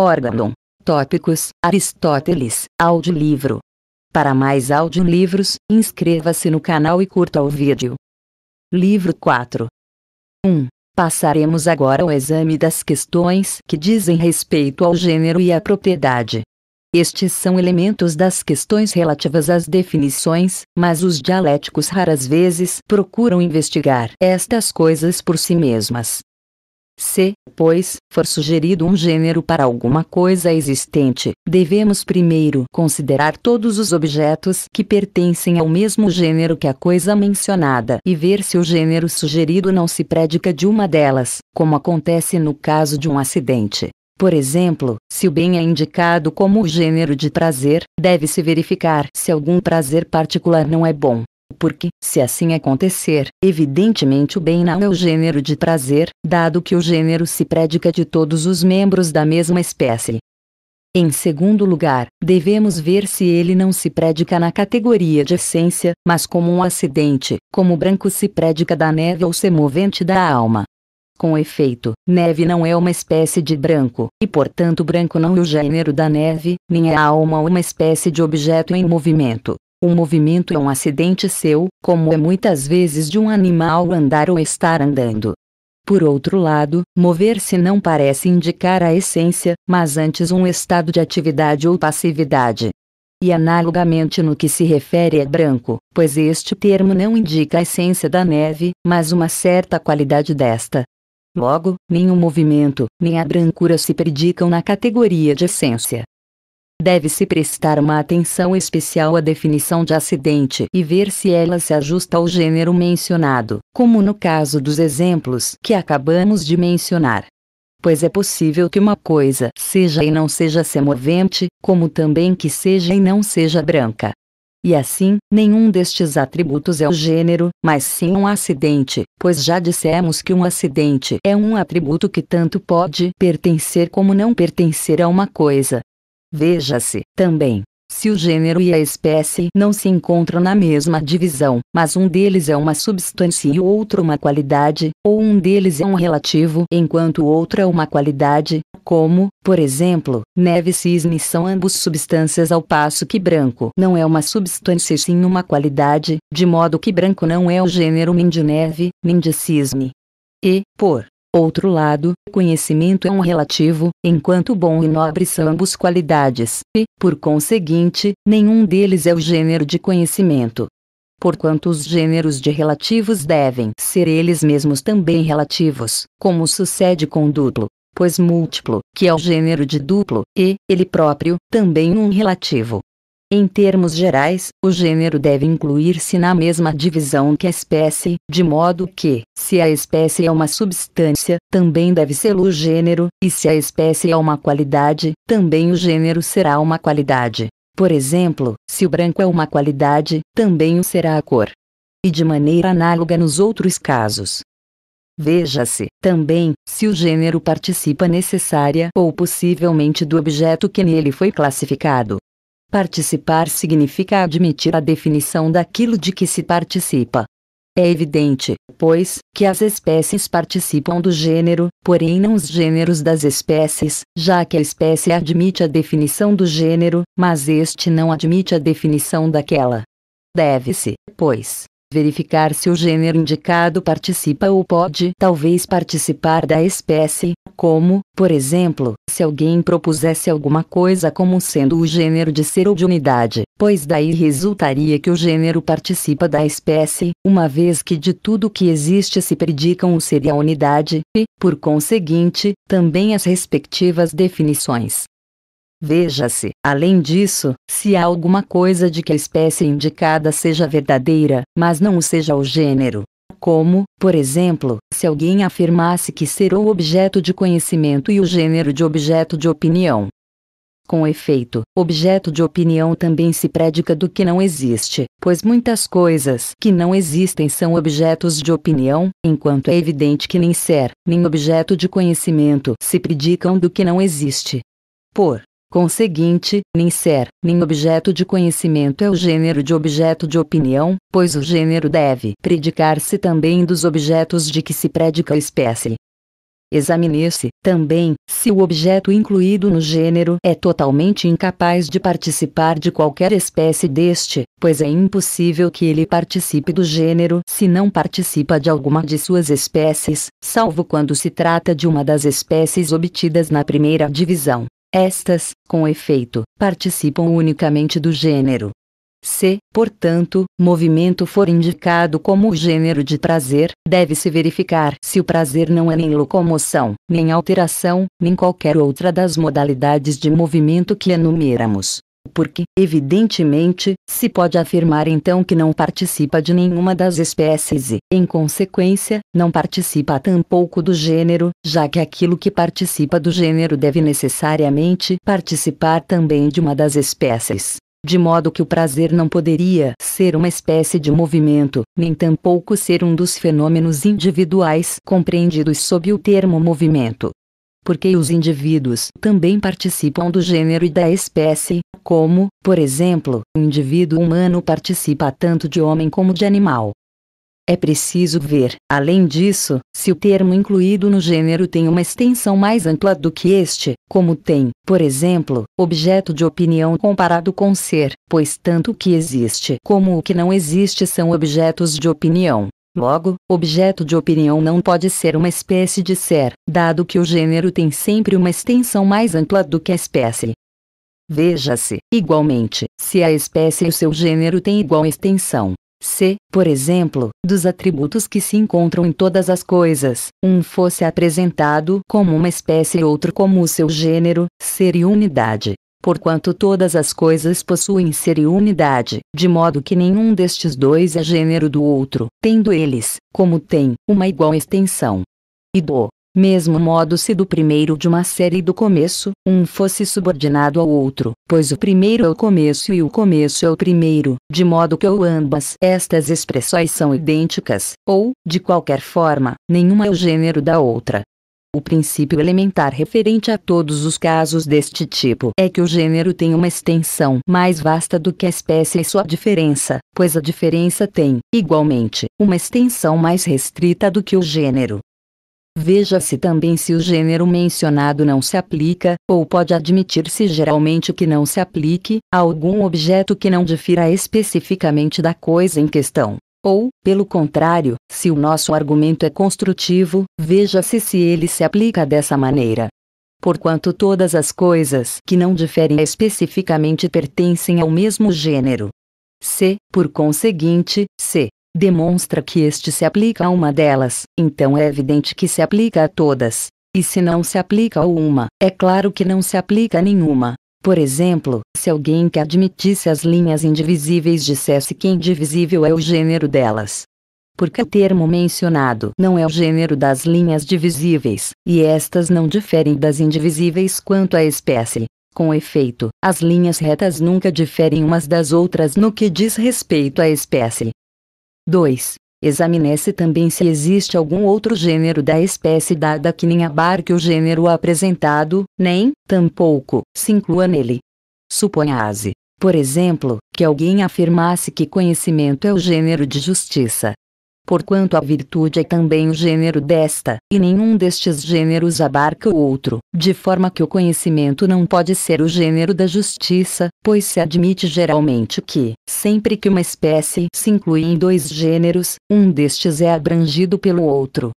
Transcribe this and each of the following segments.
Órgão. Tópicos, Aristóteles, audiolivro. Para mais audiolivros, inscreva-se no canal e curta o vídeo. Livro 4. 1. Passaremos agora ao exame das questões que dizem respeito ao gênero e à propriedade. Estes são elementos das questões relativas às definições, mas os dialéticos raras vezes procuram investigar estas coisas por si mesmas. Se, pois, for sugerido um gênero para alguma coisa existente, devemos primeiro considerar todos os objetos que pertencem ao mesmo gênero que a coisa mencionada e ver se o gênero sugerido não se predica de uma delas, como acontece no caso de um acidente. Por exemplo, se o bem é indicado como o gênero de prazer, deve-se verificar se algum prazer particular não é bom, porque, se assim acontecer, evidentemente o bem não é o gênero de prazer, dado que o gênero se predica de todos os membros da mesma espécie. Em segundo lugar, devemos ver se ele não se predica na categoria de essência, mas como um acidente, como o branco se predica da neve ou semovente da alma. Com efeito, neve não é uma espécie de branco, e portanto branco não é o gênero da neve, nem é a alma uma espécie de objeto em movimento, um movimento é um acidente seu, como é muitas vezes de um animal andar ou estar andando. Por outro lado, mover-se não parece indicar a essência, mas antes um estado de atividade ou passividade. E analogamente no que se refere a é branco, pois este termo não indica a essência da neve, mas uma certa qualidade desta. Logo, nem o movimento, nem a brancura se predicam na categoria de essência deve-se prestar uma atenção especial à definição de acidente e ver se ela se ajusta ao gênero mencionado, como no caso dos exemplos que acabamos de mencionar. Pois é possível que uma coisa seja e não seja semovente, como também que seja e não seja branca. E assim, nenhum destes atributos é o gênero, mas sim um acidente, pois já dissemos que um acidente é um atributo que tanto pode pertencer como não pertencer a uma coisa, Veja-se também se o gênero e a espécie não se encontram na mesma divisão, mas um deles é uma substância e o outro uma qualidade, ou um deles é um relativo enquanto o outro é uma qualidade, como, por exemplo, neve e cisne são ambos substâncias ao passo que branco não é uma substância e sim uma qualidade, de modo que branco não é o gênero nem de neve, nem de cisne. E, por Outro lado, conhecimento é um relativo, enquanto bom e nobre são ambos qualidades, e, por conseguinte, nenhum deles é o gênero de conhecimento. Porquanto os gêneros de relativos devem ser eles mesmos também relativos, como sucede com duplo, pois múltiplo, que é o gênero de duplo, e, ele próprio, também um relativo. Em termos gerais, o gênero deve incluir-se na mesma divisão que a espécie, de modo que, se a espécie é uma substância, também deve ser o gênero, e se a espécie é uma qualidade, também o gênero será uma qualidade. Por exemplo, se o branco é uma qualidade, também o será a cor. E de maneira análoga nos outros casos. Veja-se, também, se o gênero participa necessária ou possivelmente do objeto que nele foi classificado. Participar significa admitir a definição daquilo de que se participa. É evidente, pois, que as espécies participam do gênero, porém não os gêneros das espécies, já que a espécie admite a definição do gênero, mas este não admite a definição daquela. Deve-se, pois, verificar se o gênero indicado participa ou pode talvez participar da espécie, como, por exemplo, se alguém propusesse alguma coisa como sendo o gênero de ser ou de unidade, pois daí resultaria que o gênero participa da espécie, uma vez que de tudo que existe se predicam o ser e a unidade, e, por conseguinte, também as respectivas definições. Veja-se, além disso, se há alguma coisa de que a espécie indicada seja verdadeira, mas não o seja o gênero. Como, por exemplo, se alguém afirmasse que ser o objeto de conhecimento e o gênero de objeto de opinião. Com efeito, objeto de opinião também se predica do que não existe, pois muitas coisas que não existem são objetos de opinião, enquanto é evidente que nem ser, nem objeto de conhecimento se predicam do que não existe. Por Conseguinte, nem ser, nem objeto de conhecimento é o gênero de objeto de opinião, pois o gênero deve predicar-se também dos objetos de que se predica a espécie. Examine-se, também, se o objeto incluído no gênero é totalmente incapaz de participar de qualquer espécie deste, pois é impossível que ele participe do gênero se não participa de alguma de suas espécies, salvo quando se trata de uma das espécies obtidas na primeira divisão. Estas, com efeito, participam unicamente do gênero. Se, portanto, movimento for indicado como o gênero de prazer, deve-se verificar se o prazer não é nem locomoção, nem alteração, nem qualquer outra das modalidades de movimento que enumeramos porque, evidentemente, se pode afirmar então que não participa de nenhuma das espécies e, em consequência, não participa tampouco do gênero, já que aquilo que participa do gênero deve necessariamente participar também de uma das espécies. De modo que o prazer não poderia ser uma espécie de movimento, nem tampouco ser um dos fenômenos individuais compreendidos sob o termo movimento porque os indivíduos também participam do gênero e da espécie, como, por exemplo, o indivíduo humano participa tanto de homem como de animal. É preciso ver, além disso, se o termo incluído no gênero tem uma extensão mais ampla do que este, como tem, por exemplo, objeto de opinião comparado com ser, pois tanto o que existe como o que não existe são objetos de opinião. Logo, objeto de opinião não pode ser uma espécie de ser, dado que o gênero tem sempre uma extensão mais ampla do que a espécie. Veja-se, igualmente, se a espécie e o seu gênero têm igual extensão. Se, por exemplo, dos atributos que se encontram em todas as coisas, um fosse apresentado como uma espécie e outro como o seu gênero, seria unidade porquanto todas as coisas possuem ser e unidade, de modo que nenhum destes dois é gênero do outro, tendo eles, como tem, uma igual extensão. E do mesmo modo se do primeiro de uma série do começo, um fosse subordinado ao outro, pois o primeiro é o começo e o começo é o primeiro, de modo que ou ambas estas expressões são idênticas, ou, de qualquer forma, nenhuma é o gênero da outra. O princípio elementar referente a todos os casos deste tipo é que o gênero tem uma extensão mais vasta do que a espécie e sua diferença, pois a diferença tem, igualmente, uma extensão mais restrita do que o gênero. Veja-se também se o gênero mencionado não se aplica, ou pode admitir-se geralmente que não se aplique, a algum objeto que não difira especificamente da coisa em questão. Ou, pelo contrário, se o nosso argumento é construtivo, veja-se se ele se aplica dessa maneira. Porquanto todas as coisas que não diferem especificamente pertencem ao mesmo gênero. Se, por conseguinte, se demonstra que este se aplica a uma delas, então é evidente que se aplica a todas. E se não se aplica a uma, é claro que não se aplica a nenhuma. Por exemplo, se alguém que admitisse as linhas indivisíveis dissesse que indivisível é o gênero delas. Porque o termo mencionado não é o gênero das linhas divisíveis, e estas não diferem das indivisíveis quanto à espécie. Com efeito, as linhas retas nunca diferem umas das outras no que diz respeito à espécie. 2. Examine-se também se existe algum outro gênero da espécie dada que nem abarque o gênero apresentado, nem, tampouco, se inclua nele. Suponha-se, por exemplo, que alguém afirmasse que conhecimento é o gênero de justiça porquanto a virtude é também o gênero desta, e nenhum destes gêneros abarca o outro, de forma que o conhecimento não pode ser o gênero da justiça, pois se admite geralmente que, sempre que uma espécie se inclui em dois gêneros, um destes é abrangido pelo outro.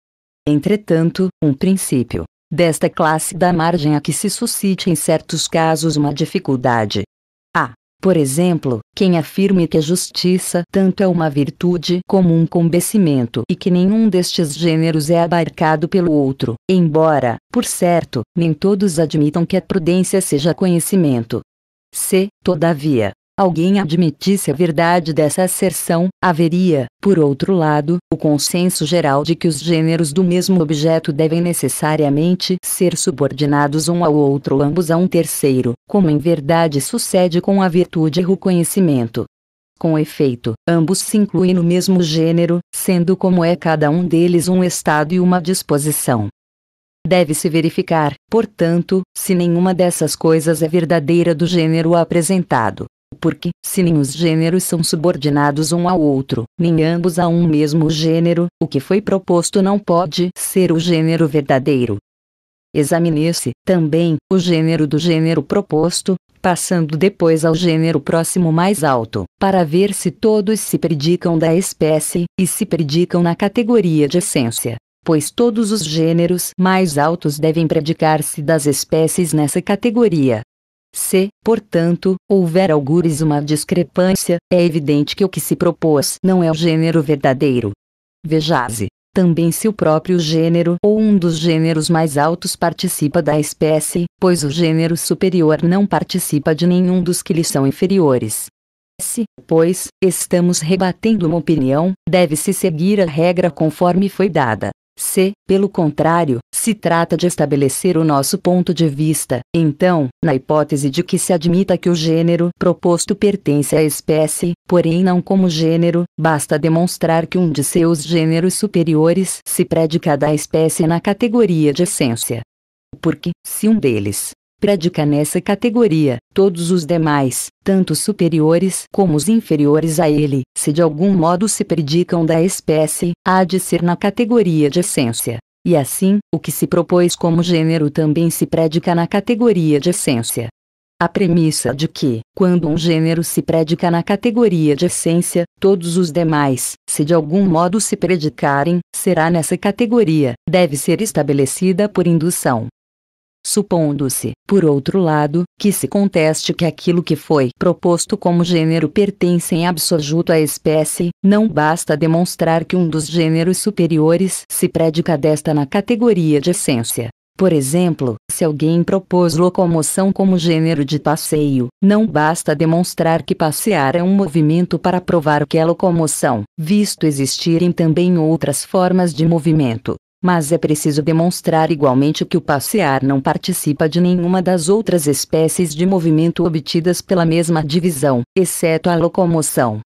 Entretanto, um princípio desta classe dá margem a que se suscite em certos casos uma dificuldade. A. Por exemplo, quem afirme que a justiça tanto é uma virtude como um combecimento e que nenhum destes gêneros é abarcado pelo outro, embora, por certo, nem todos admitam que a prudência seja conhecimento. C. Todavia, alguém admitisse a verdade dessa asserção, haveria, por outro lado, o consenso geral de que os gêneros do mesmo objeto devem necessariamente ser subordinados um ao outro ou ambos a um terceiro, como em verdade sucede com a virtude e o conhecimento. Com efeito, ambos se incluem no mesmo gênero, sendo como é cada um deles um estado e uma disposição. Deve-se verificar, portanto, se nenhuma dessas coisas é verdadeira do gênero apresentado porque, se nem os gêneros são subordinados um ao outro, nem ambos a um mesmo gênero, o que foi proposto não pode ser o gênero verdadeiro. Examine-se, também, o gênero do gênero proposto, passando depois ao gênero próximo mais alto, para ver se todos se predicam da espécie, e se predicam na categoria de essência pois todos os gêneros mais altos devem predicar-se das espécies nessa categoria, se, portanto, houver algures uma discrepância, é evidente que o que se propôs não é o gênero verdadeiro. Vejase Também se o próprio gênero ou um dos gêneros mais altos participa da espécie, pois o gênero superior não participa de nenhum dos que lhe são inferiores. Se, pois, estamos rebatendo uma opinião, deve-se seguir a regra conforme foi dada. Se, pelo contrário, se trata de estabelecer o nosso ponto de vista, então, na hipótese de que se admita que o gênero proposto pertence à espécie, porém não como gênero, basta demonstrar que um de seus gêneros superiores se predica da espécie na categoria de essência. Porque, se um deles predica nessa categoria, todos os demais, tanto superiores como os inferiores a ele, se de algum modo se predicam da espécie, há de ser na categoria de essência. E assim, o que se propôs como gênero também se predica na categoria de essência. A premissa de que, quando um gênero se predica na categoria de essência, todos os demais, se de algum modo se predicarem, será nessa categoria, deve ser estabelecida por indução supondo-se, por outro lado, que se conteste que aquilo que foi proposto como gênero pertence em absoluto à espécie, não basta demonstrar que um dos gêneros superiores se predica desta na categoria de essência. Por exemplo, se alguém propôs locomoção como gênero de passeio, não basta demonstrar que passear é um movimento para provar que é locomoção, visto existirem também outras formas de movimento mas é preciso demonstrar igualmente que o passear não participa de nenhuma das outras espécies de movimento obtidas pela mesma divisão, exceto a locomoção.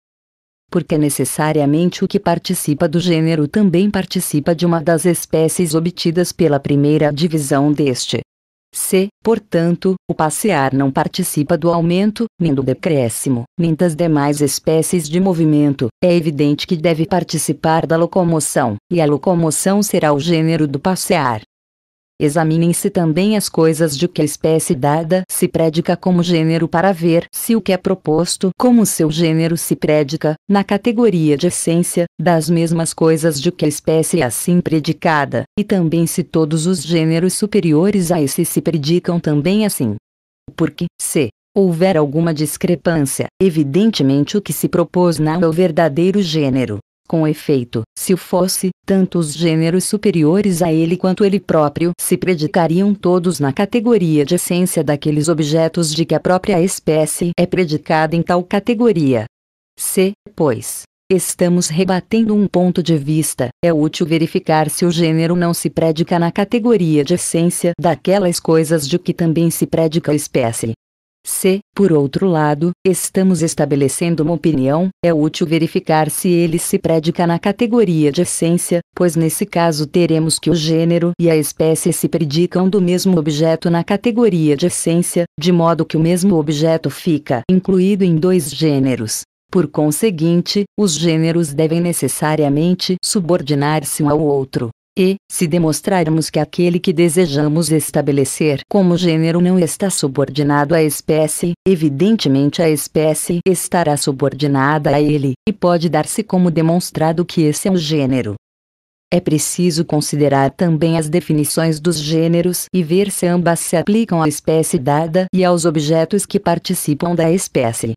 Porque necessariamente o que participa do gênero também participa de uma das espécies obtidas pela primeira divisão deste. C. Portanto, o passear não participa do aumento, nem do decréscimo, nem das demais espécies de movimento. É evidente que deve participar da locomoção, e a locomoção será o gênero do passear. Examinem-se também as coisas de que espécie dada se predica como gênero para ver se o que é proposto como seu gênero se predica, na categoria de essência, das mesmas coisas de que a espécie é assim predicada, e também se todos os gêneros superiores a esse se predicam também assim. Porque, se houver alguma discrepância, evidentemente o que se propôs não é o verdadeiro gênero, com efeito, se o fosse, tanto os gêneros superiores a ele quanto ele próprio se predicariam todos na categoria de essência daqueles objetos de que a própria espécie é predicada em tal categoria. Se, pois, estamos rebatendo um ponto de vista, é útil verificar se o gênero não se predica na categoria de essência daquelas coisas de que também se predica a espécie, se, por outro lado, estamos estabelecendo uma opinião, é útil verificar se ele se predica na categoria de essência, pois nesse caso teremos que o gênero e a espécie se predicam do mesmo objeto na categoria de essência, de modo que o mesmo objeto fica incluído em dois gêneros. Por conseguinte, os gêneros devem necessariamente subordinar-se um ao outro. E, se demonstrarmos que aquele que desejamos estabelecer como gênero não está subordinado à espécie, evidentemente a espécie estará subordinada a ele, e pode dar-se como demonstrado que esse é um gênero. É preciso considerar também as definições dos gêneros e ver se ambas se aplicam à espécie dada e aos objetos que participam da espécie.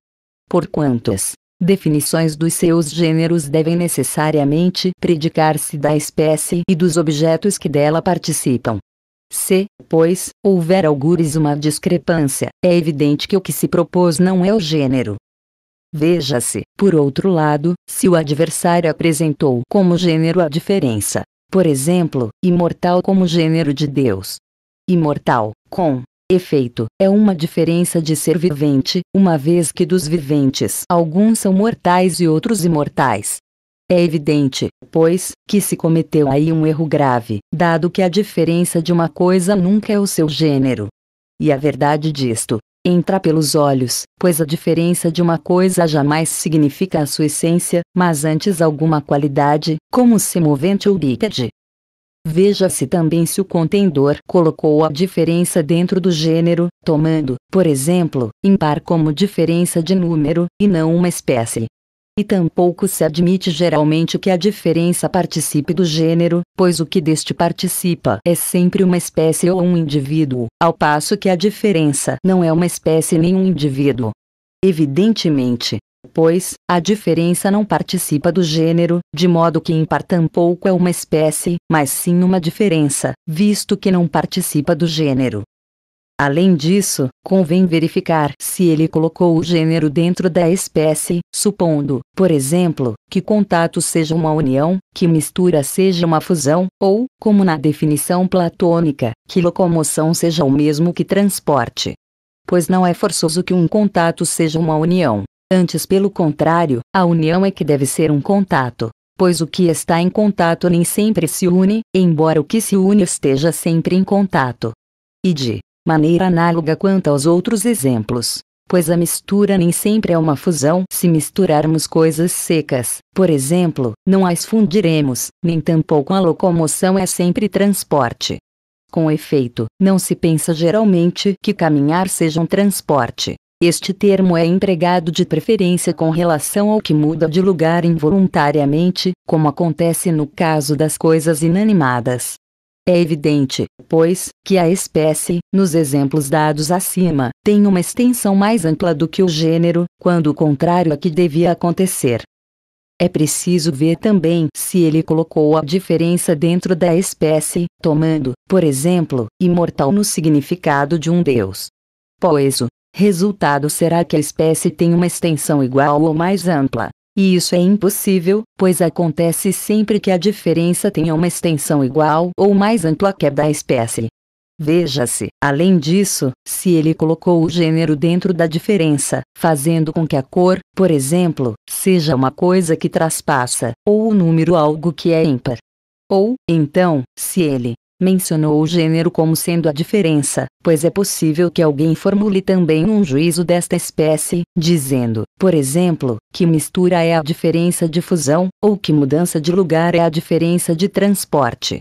Por quantos Definições dos seus gêneros devem necessariamente predicar-se da espécie e dos objetos que dela participam. Se, pois, houver algures uma discrepância, é evidente que o que se propôs não é o gênero. Veja-se, por outro lado, se o adversário apresentou como gênero a diferença, por exemplo, imortal como gênero de Deus. Imortal, com Efeito, é uma diferença de ser vivente, uma vez que dos viventes alguns são mortais e outros imortais. É evidente, pois, que se cometeu aí um erro grave, dado que a diferença de uma coisa nunca é o seu gênero. E a verdade disto entra pelos olhos, pois a diferença de uma coisa jamais significa a sua essência, mas antes alguma qualidade, como se movente ou bípede, Veja-se também se o contendor colocou a diferença dentro do gênero, tomando, por exemplo, impar como diferença de número, e não uma espécie. E tampouco se admite geralmente que a diferença participe do gênero, pois o que deste participa é sempre uma espécie ou um indivíduo, ao passo que a diferença não é uma espécie nem um indivíduo. Evidentemente, pois, a diferença não participa do gênero, de modo que impar tampouco é uma espécie, mas sim uma diferença, visto que não participa do gênero. Além disso, convém verificar se ele colocou o gênero dentro da espécie, supondo, por exemplo, que contato seja uma união, que mistura seja uma fusão, ou, como na definição platônica, que locomoção seja o mesmo que transporte. Pois não é forçoso que um contato seja uma união, Antes, pelo contrário, a união é que deve ser um contato, pois o que está em contato nem sempre se une, embora o que se une esteja sempre em contato. E de maneira análoga quanto aos outros exemplos, pois a mistura nem sempre é uma fusão. Se misturarmos coisas secas, por exemplo, não as fundiremos, nem tampouco a locomoção é sempre transporte. Com efeito, não se pensa geralmente que caminhar seja um transporte. Este termo é empregado de preferência com relação ao que muda de lugar involuntariamente, como acontece no caso das coisas inanimadas. É evidente, pois, que a espécie, nos exemplos dados acima, tem uma extensão mais ampla do que o gênero, quando o contrário é que devia acontecer. É preciso ver também se ele colocou a diferença dentro da espécie, tomando, por exemplo, imortal no significado de um deus. Pois o resultado será que a espécie tem uma extensão igual ou mais ampla. E isso é impossível, pois acontece sempre que a diferença tenha uma extensão igual ou mais ampla que a da espécie. Veja-se, além disso, se ele colocou o gênero dentro da diferença, fazendo com que a cor, por exemplo, seja uma coisa que traspassa, ou o número algo que é ímpar. Ou, então, se ele, mencionou o gênero como sendo a diferença, pois é possível que alguém formule também um juízo desta espécie, dizendo, por exemplo, que mistura é a diferença de fusão, ou que mudança de lugar é a diferença de transporte.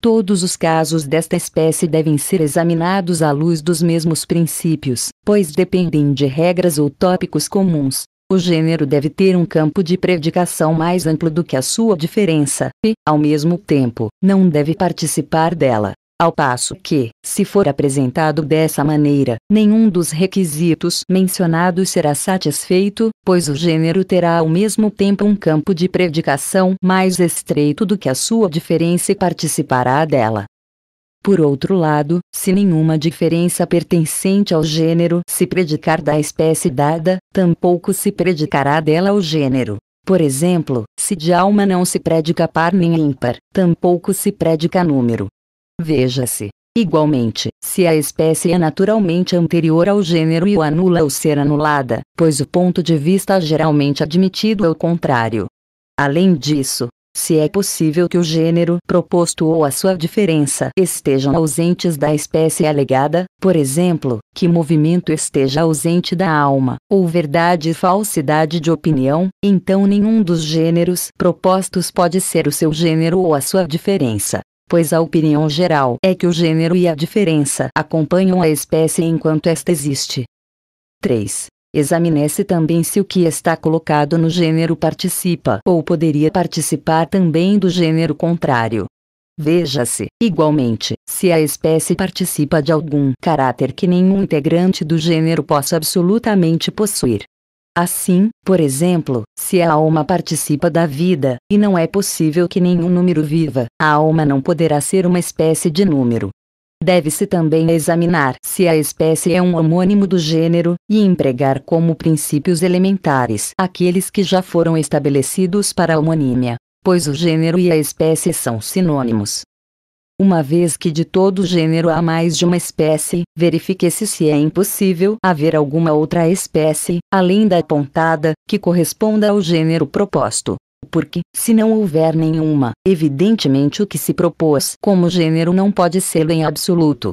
Todos os casos desta espécie devem ser examinados à luz dos mesmos princípios, pois dependem de regras ou tópicos comuns, o gênero deve ter um campo de predicação mais amplo do que a sua diferença, e, ao mesmo tempo, não deve participar dela. Ao passo que, se for apresentado dessa maneira, nenhum dos requisitos mencionados será satisfeito, pois o gênero terá ao mesmo tempo um campo de predicação mais estreito do que a sua diferença e participará dela. Por outro lado, se nenhuma diferença pertencente ao gênero se predicar da espécie dada, tampouco se predicará dela o gênero. Por exemplo, se de alma não se predica par nem ímpar, tampouco se predica número. Veja-se. Igualmente, se a espécie é naturalmente anterior ao gênero e o anula ou ser anulada, pois o ponto de vista geralmente admitido é o contrário. Além disso, se é possível que o gênero proposto ou a sua diferença estejam ausentes da espécie alegada, por exemplo, que movimento esteja ausente da alma, ou verdade e falsidade de opinião, então nenhum dos gêneros propostos pode ser o seu gênero ou a sua diferença pois a opinião geral é que o gênero e a diferença acompanham a espécie enquanto esta existe. 3. Examine-se também se o que está colocado no gênero participa ou poderia participar também do gênero contrário. Veja-se, igualmente, se a espécie participa de algum caráter que nenhum integrante do gênero possa absolutamente possuir. Assim, por exemplo, se a alma participa da vida, e não é possível que nenhum número viva, a alma não poderá ser uma espécie de número. Deve-se também examinar se a espécie é um homônimo do gênero, e empregar como princípios elementares aqueles que já foram estabelecidos para a homonímia, pois o gênero e a espécie são sinônimos. Uma vez que de todo gênero há mais de uma espécie, verifique-se se é impossível haver alguma outra espécie, além da apontada, que corresponda ao gênero proposto. Porque, se não houver nenhuma, evidentemente o que se propôs como gênero não pode ser em absoluto.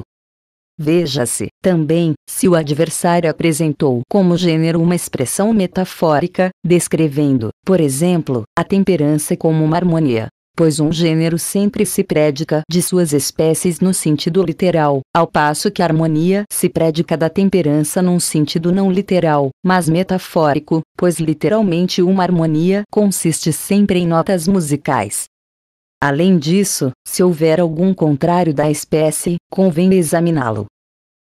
Veja-se, também, se o adversário apresentou como gênero uma expressão metafórica, descrevendo, por exemplo, a temperança como uma harmonia, pois um gênero sempre se predica de suas espécies no sentido literal, ao passo que a harmonia se predica da temperança num sentido não literal, mas metafórico, pois literalmente uma harmonia consiste sempre em notas musicais. Além disso, se houver algum contrário da espécie, convém examiná-lo.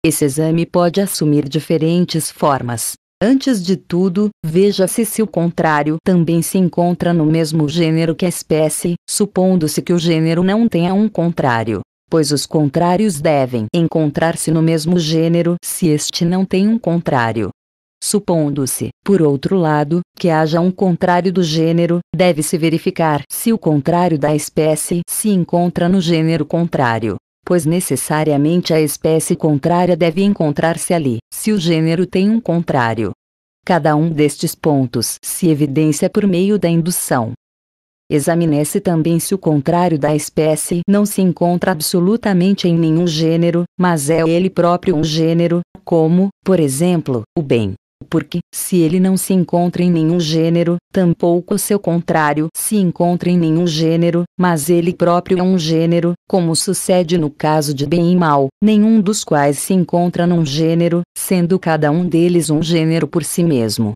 Esse exame pode assumir diferentes formas, Antes de tudo, veja-se se o contrário também se encontra no mesmo gênero que a espécie, supondo-se que o gênero não tenha um contrário. Pois os contrários devem encontrar-se no mesmo gênero se este não tem um contrário. Supondo-se, por outro lado, que haja um contrário do gênero, deve-se verificar se o contrário da espécie se encontra no gênero contrário pois necessariamente a espécie contrária deve encontrar-se ali, se o gênero tem um contrário. Cada um destes pontos se evidencia por meio da indução. Examine-se também se o contrário da espécie não se encontra absolutamente em nenhum gênero, mas é ele próprio um gênero, como, por exemplo, o bem porque, se ele não se encontra em nenhum gênero, tampouco o seu contrário se encontra em nenhum gênero, mas ele próprio é um gênero, como sucede no caso de bem e mal, nenhum dos quais se encontra num gênero, sendo cada um deles um gênero por si mesmo.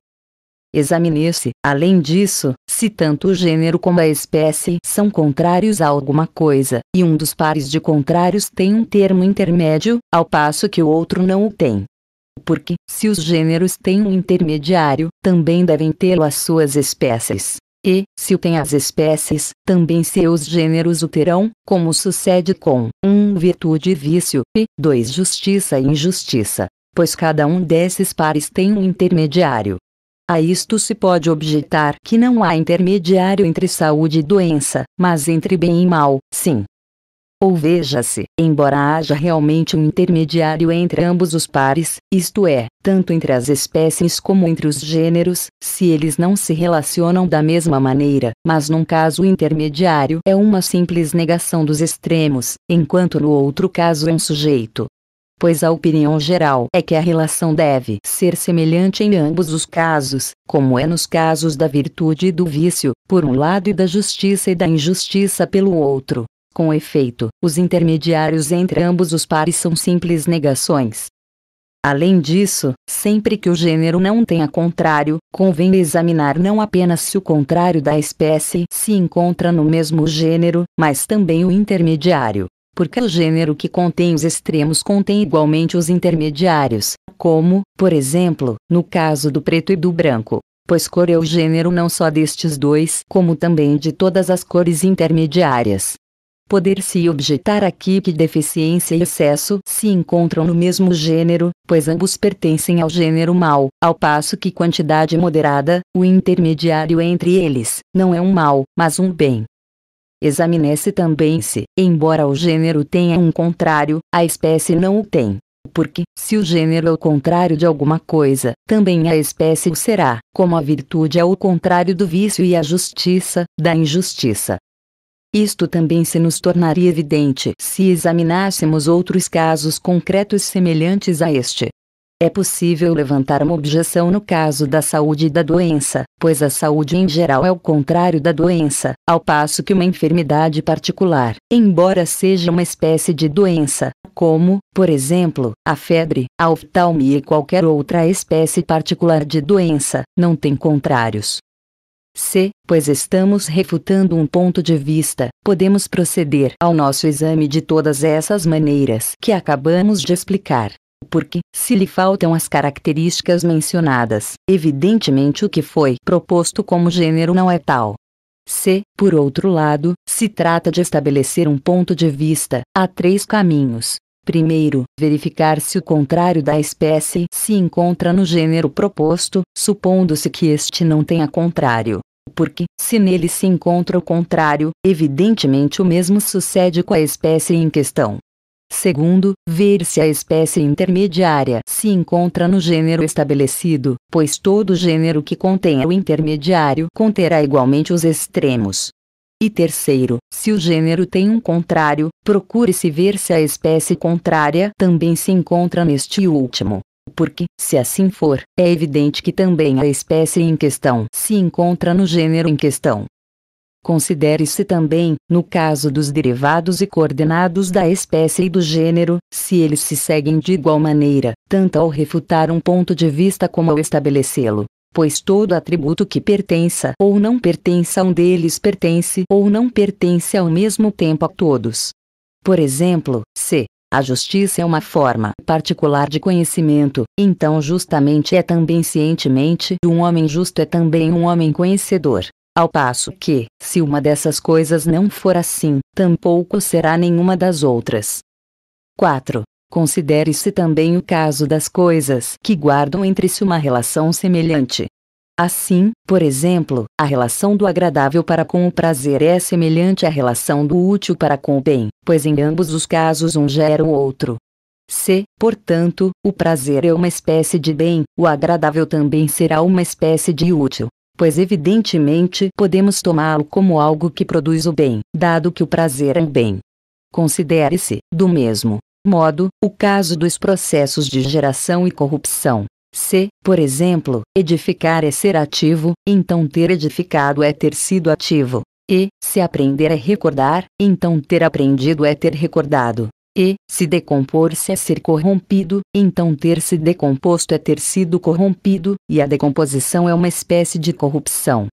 Examine-se, além disso, se tanto o gênero como a espécie são contrários a alguma coisa, e um dos pares de contrários tem um termo intermédio, ao passo que o outro não o tem porque, se os gêneros têm um intermediário, também devem tê-lo as suas espécies. E, se o tem as espécies, também seus gêneros o terão, como sucede com 1. Um, virtude e vício, e 2. Justiça e injustiça, pois cada um desses pares tem um intermediário. A isto se pode objetar que não há intermediário entre saúde e doença, mas entre bem e mal, sim. Ou veja-se, embora haja realmente um intermediário entre ambos os pares, isto é, tanto entre as espécies como entre os gêneros, se eles não se relacionam da mesma maneira, mas num caso o intermediário é uma simples negação dos extremos, enquanto no outro caso é um sujeito, pois a opinião geral é que a relação deve ser semelhante em ambos os casos, como é nos casos da virtude e do vício, por um lado e da justiça e da injustiça pelo outro. Com efeito, os intermediários entre ambos os pares são simples negações. Além disso, sempre que o gênero não tenha contrário, convém examinar não apenas se o contrário da espécie se encontra no mesmo gênero, mas também o intermediário. Porque o gênero que contém os extremos contém igualmente os intermediários, como, por exemplo, no caso do preto e do branco pois cor é o gênero não só destes dois, como também de todas as cores intermediárias poder-se objetar aqui que deficiência e excesso se encontram no mesmo gênero, pois ambos pertencem ao gênero mal, ao passo que quantidade moderada, o intermediário entre eles, não é um mal, mas um bem. Examine-se também se, embora o gênero tenha um contrário, a espécie não o tem. Porque, se o gênero é o contrário de alguma coisa, também a espécie o será, como a virtude é o contrário do vício e a justiça, da injustiça. Isto também se nos tornaria evidente se examinássemos outros casos concretos semelhantes a este. É possível levantar uma objeção no caso da saúde e da doença, pois a saúde em geral é o contrário da doença, ao passo que uma enfermidade particular, embora seja uma espécie de doença, como, por exemplo, a febre, a oftalmia e qualquer outra espécie particular de doença, não tem contrários. Se, pois estamos refutando um ponto de vista, podemos proceder ao nosso exame de todas essas maneiras que acabamos de explicar. Porque, se lhe faltam as características mencionadas, evidentemente o que foi proposto como gênero não é tal. Se, por outro lado, se trata de estabelecer um ponto de vista, há três caminhos, Primeiro, verificar se o contrário da espécie se encontra no gênero proposto, supondo-se que este não tenha contrário. Porque, se nele se encontra o contrário, evidentemente o mesmo sucede com a espécie em questão. Segundo, ver se a espécie intermediária se encontra no gênero estabelecido, pois todo gênero que contenha o intermediário conterá igualmente os extremos. E terceiro, se o gênero tem um contrário, procure-se ver se a espécie contrária também se encontra neste último. Porque, se assim for, é evidente que também a espécie em questão se encontra no gênero em questão. Considere-se também, no caso dos derivados e coordenados da espécie e do gênero, se eles se seguem de igual maneira, tanto ao refutar um ponto de vista como ao estabelecê-lo pois todo atributo que pertença ou não pertença a um deles pertence ou não pertence ao mesmo tempo a todos. Por exemplo, se a justiça é uma forma particular de conhecimento, então justamente é também cientemente um homem justo é também um homem conhecedor. Ao passo que, se uma dessas coisas não for assim, tampouco será nenhuma das outras. 4. Considere-se também o caso das coisas que guardam entre si uma relação semelhante. Assim, por exemplo, a relação do agradável para com o prazer é semelhante à relação do útil para com o bem, pois em ambos os casos um gera o outro. Se, portanto, o prazer é uma espécie de bem, o agradável também será uma espécie de útil, pois evidentemente podemos tomá-lo como algo que produz o bem, dado que o prazer é um bem. Considere-se, do mesmo, modo, o caso dos processos de geração e corrupção. Se, por exemplo, edificar é ser ativo, então ter edificado é ter sido ativo. E, se aprender é recordar, então ter aprendido é ter recordado. E, se decompor-se é ser corrompido, então ter se decomposto é ter sido corrompido, e a decomposição é uma espécie de corrupção.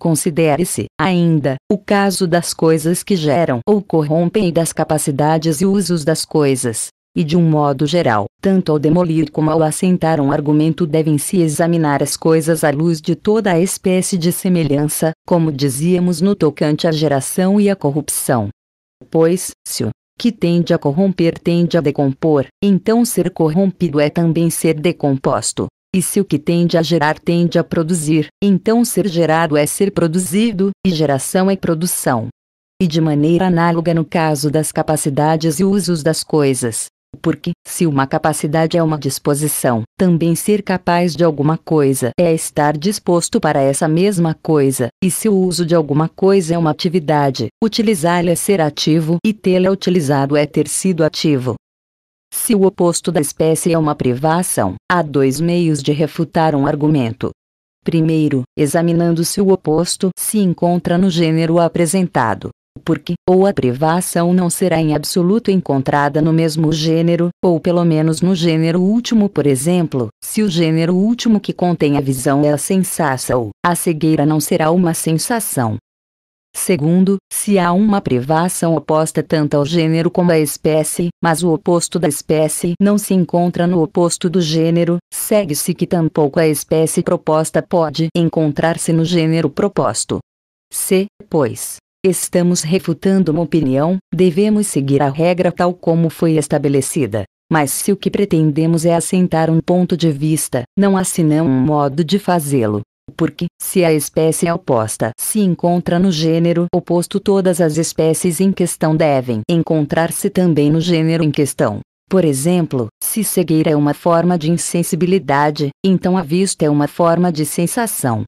Considere-se, ainda, o caso das coisas que geram ou corrompem e das capacidades e usos das coisas. E de um modo geral, tanto ao demolir como ao assentar um argumento devem-se examinar as coisas à luz de toda a espécie de semelhança, como dizíamos no tocante à geração e à corrupção. Pois, se o que tende a corromper tende a decompor, então ser corrompido é também ser decomposto, e se o que tende a gerar tende a produzir, então ser gerado é ser produzido, e geração é produção. E de maneira análoga no caso das capacidades e usos das coisas. Porque, se uma capacidade é uma disposição, também ser capaz de alguma coisa é estar disposto para essa mesma coisa, e se o uso de alguma coisa é uma atividade, utilizá-la é ser ativo e tê-la utilizado é ter sido ativo. Se o oposto da espécie é uma privação, há dois meios de refutar um argumento. Primeiro, examinando se o oposto se encontra no gênero apresentado, porque ou a privação não será em absoluto encontrada no mesmo gênero, ou pelo menos no gênero último, por exemplo, se o gênero último que contém a visão é a sensação, a cegueira não será uma sensação, Segundo, se há uma privação oposta tanto ao gênero como à espécie, mas o oposto da espécie não se encontra no oposto do gênero, segue-se que tampouco a espécie proposta pode encontrar-se no gênero proposto. Se, pois, estamos refutando uma opinião, devemos seguir a regra tal como foi estabelecida. Mas se o que pretendemos é assentar um ponto de vista, não há senão um modo de fazê-lo. Porque, se a espécie oposta se encontra no gênero oposto, todas as espécies em questão devem encontrar-se também no gênero em questão. Por exemplo, se cegueira é uma forma de insensibilidade, então a vista é uma forma de sensação.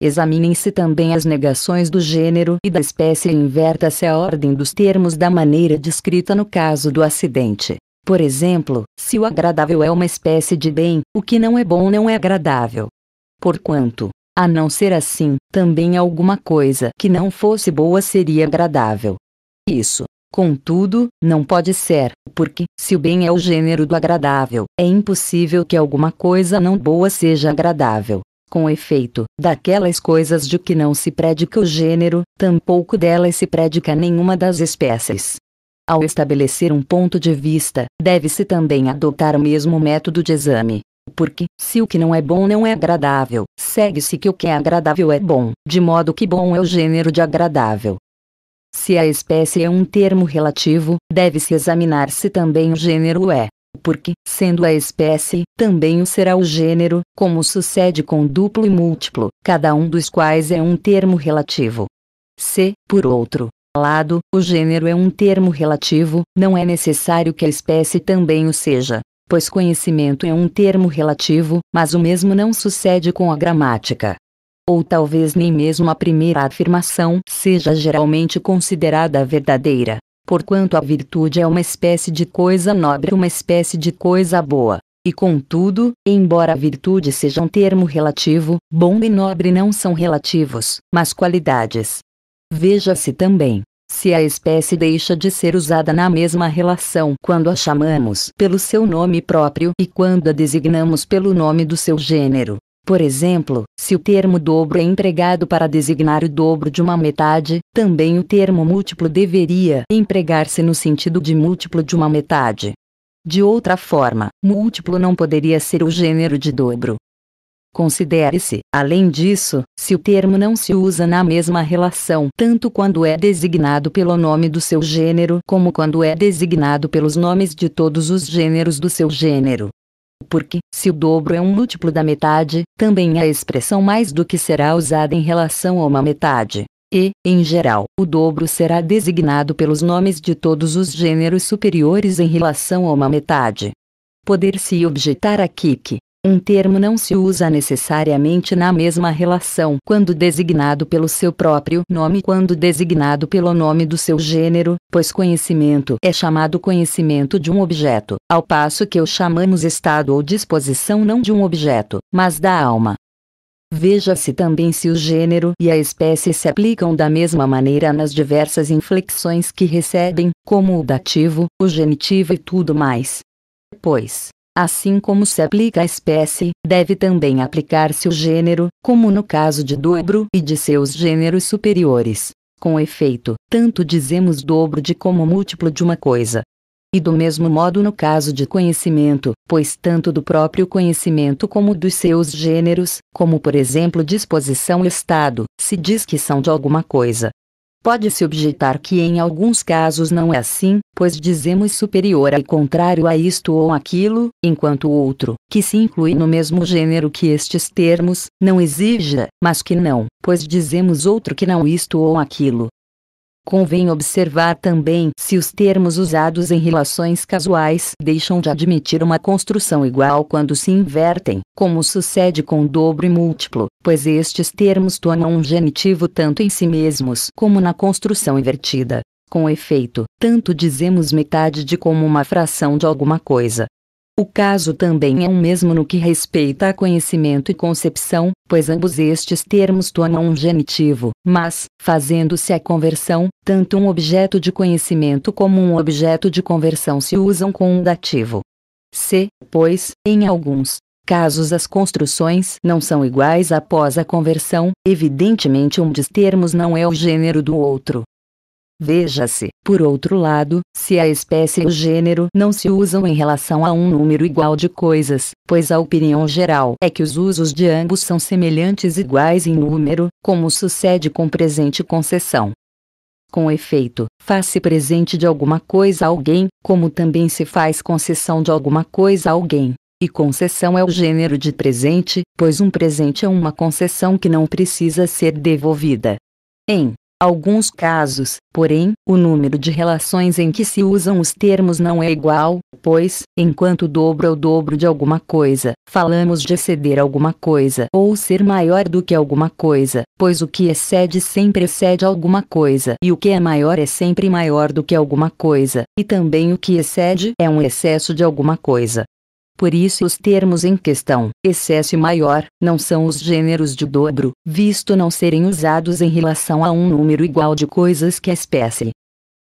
Examinem-se também as negações do gênero e da espécie e inverta-se a ordem dos termos da maneira descrita no caso do acidente. Por exemplo, se o agradável é uma espécie de bem, o que não é bom não é agradável porquanto, a não ser assim, também alguma coisa que não fosse boa seria agradável. Isso, contudo, não pode ser, porque, se o bem é o gênero do agradável, é impossível que alguma coisa não boa seja agradável. Com efeito, daquelas coisas de que não se predica o gênero, tampouco delas se predica nenhuma das espécies. Ao estabelecer um ponto de vista, deve-se também adotar o mesmo método de exame. Porque, se o que não é bom não é agradável, segue-se que o que é agradável é bom, de modo que bom é o gênero de agradável. Se a espécie é um termo relativo, deve-se examinar se também o gênero é. Porque, sendo a espécie, também o será o gênero, como sucede com duplo e múltiplo, cada um dos quais é um termo relativo. Se, por outro, lado, o gênero é um termo relativo, não é necessário que a espécie também o seja, pois conhecimento é um termo relativo, mas o mesmo não sucede com a gramática. Ou talvez nem mesmo a primeira afirmação seja geralmente considerada verdadeira, porquanto a virtude é uma espécie de coisa nobre, uma espécie de coisa boa. E contudo, embora a virtude seja um termo relativo, bom e nobre não são relativos, mas qualidades. Veja-se também se a espécie deixa de ser usada na mesma relação quando a chamamos pelo seu nome próprio e quando a designamos pelo nome do seu gênero. Por exemplo, se o termo dobro é empregado para designar o dobro de uma metade, também o termo múltiplo deveria empregar-se no sentido de múltiplo de uma metade. De outra forma, múltiplo não poderia ser o gênero de dobro. Considere-se, além disso, se o termo não se usa na mesma relação tanto quando é designado pelo nome do seu gênero como quando é designado pelos nomes de todos os gêneros do seu gênero. Porque, se o dobro é um múltiplo da metade, também a expressão mais do que será usada em relação a uma metade. E, em geral, o dobro será designado pelos nomes de todos os gêneros superiores em relação a uma metade. Poder-se objetar aqui que, um termo não se usa necessariamente na mesma relação quando designado pelo seu próprio nome quando designado pelo nome do seu gênero, pois conhecimento é chamado conhecimento de um objeto, ao passo que o chamamos estado ou disposição não de um objeto, mas da alma. Veja-se também se o gênero e a espécie se aplicam da mesma maneira nas diversas inflexões que recebem, como o dativo, o genitivo e tudo mais. Pois, assim como se aplica a espécie, deve também aplicar-se o gênero, como no caso de dobro e de seus gêneros superiores. Com efeito, tanto dizemos dobro de como múltiplo de uma coisa. E do mesmo modo no caso de conhecimento, pois tanto do próprio conhecimento como dos seus gêneros, como por exemplo disposição e estado, se diz que são de alguma coisa. Pode-se objetar que em alguns casos não é assim, pois dizemos superior e contrário a isto ou aquilo, enquanto o outro, que se inclui no mesmo gênero que estes termos, não exija, mas que não, pois dizemos outro que não isto ou aquilo, Convém observar também se os termos usados em relações casuais deixam de admitir uma construção igual quando se invertem, como sucede com dobro e múltiplo, pois estes termos tornam um genitivo tanto em si mesmos como na construção invertida. Com efeito, tanto dizemos metade de como uma fração de alguma coisa, o caso também é um mesmo no que respeita a conhecimento e concepção, pois ambos estes termos tornam um genitivo, mas, fazendo-se a conversão, tanto um objeto de conhecimento como um objeto de conversão se usam com um dativo. C, pois, em alguns casos as construções não são iguais após a conversão, evidentemente um dos termos não é o gênero do outro. Veja-se, por outro lado, se a espécie e o gênero não se usam em relação a um número igual de coisas, pois a opinião geral é que os usos de ambos são semelhantes iguais em número, como sucede com presente concessão. Com efeito, faz-se presente de alguma coisa a alguém, como também se faz concessão de alguma coisa a alguém. E concessão é o gênero de presente, pois um presente é uma concessão que não precisa ser devolvida. Em alguns casos, porém, o número de relações em que se usam os termos não é igual, pois, enquanto o dobro é o dobro de alguma coisa, falamos de exceder alguma coisa ou ser maior do que alguma coisa, pois o que excede sempre excede alguma coisa e o que é maior é sempre maior do que alguma coisa, e também o que excede é um excesso de alguma coisa. Por isso, os termos em questão, excesso e maior, não são os gêneros de dobro, visto não serem usados em relação a um número igual de coisas que a espécie.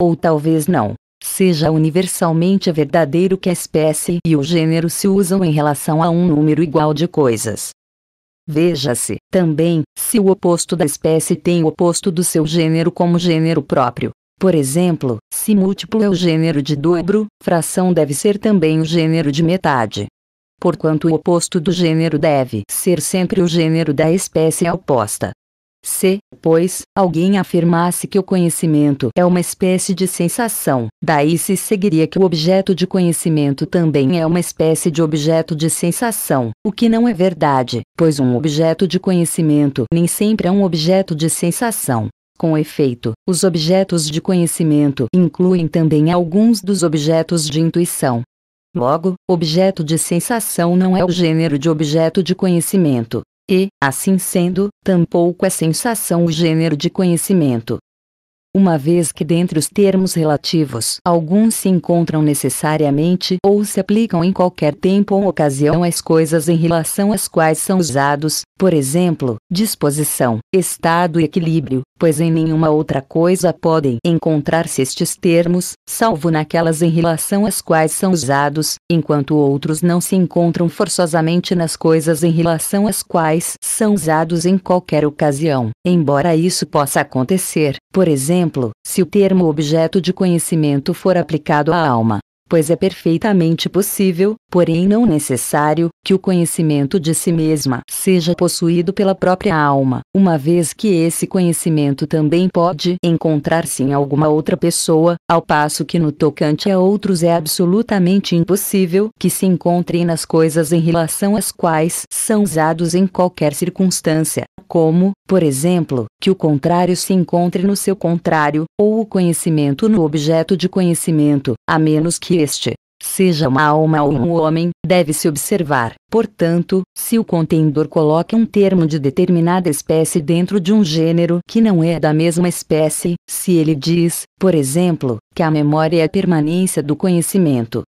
Ou talvez não. Seja universalmente verdadeiro que a espécie e o gênero se usam em relação a um número igual de coisas. Veja-se, também, se o oposto da espécie tem o oposto do seu gênero como gênero próprio, por exemplo, se múltiplo é o gênero de dobro, fração deve ser também o gênero de metade. Porquanto o oposto do gênero deve ser sempre o gênero da espécie oposta. Se, pois, alguém afirmasse que o conhecimento é uma espécie de sensação, daí se seguiria que o objeto de conhecimento também é uma espécie de objeto de sensação, o que não é verdade, pois um objeto de conhecimento nem sempre é um objeto de sensação. Com efeito, os objetos de conhecimento incluem também alguns dos objetos de intuição. Logo, objeto de sensação não é o gênero de objeto de conhecimento, e, assim sendo, tampouco é sensação o gênero de conhecimento. Uma vez que dentre os termos relativos alguns se encontram necessariamente ou se aplicam em qualquer tempo ou ocasião às coisas em relação às quais são usados, por exemplo, disposição, estado e equilíbrio, pois em nenhuma outra coisa podem encontrar-se estes termos, salvo naquelas em relação às quais são usados, enquanto outros não se encontram forçosamente nas coisas em relação às quais são usados em qualquer ocasião. Embora isso possa acontecer, por exemplo, se o termo objeto de conhecimento for aplicado à alma, pois é perfeitamente possível, porém não necessário, que o conhecimento de si mesma seja possuído pela própria alma, uma vez que esse conhecimento também pode encontrar-se em alguma outra pessoa, ao passo que no tocante a outros é absolutamente impossível que se encontrem nas coisas em relação às quais são usados em qualquer circunstância, como, por exemplo, que o contrário se encontre no seu contrário, ou o conhecimento no objeto de conhecimento, a menos que este seja uma alma ou um homem, deve-se observar, portanto, se o contendor coloca um termo de determinada espécie dentro de um gênero que não é da mesma espécie, se ele diz, por exemplo, que a memória é a permanência do conhecimento.